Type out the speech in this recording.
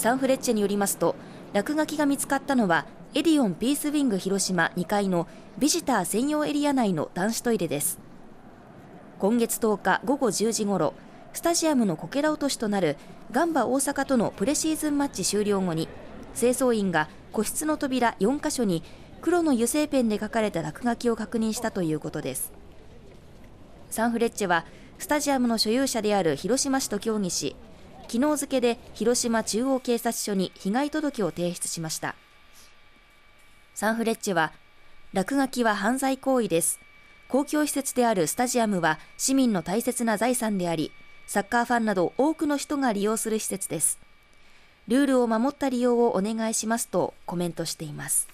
サンフレッチェによりますと落書きが見つかったのはエディオンピースウィング広島2階のビジター専用エリア内の男子トイレです今月10日午後10時ごろスタジアムのこけら落としとなるガンバ大阪とのプレシーズンマッチ終了後に清掃員が個室の扉4箇所に黒の油性ペンで書かれた落書きを確認したということですサンフレッチェはスタジアムの所有者である広島市と協議し昨日付で広島中央警察署に被害届を提出しました。サンフレッチェは、落書きは犯罪行為です。公共施設であるスタジアムは市民の大切な財産であり、サッカーファンなど多くの人が利用する施設です。ルールを守った利用をお願いしますとコメントしています。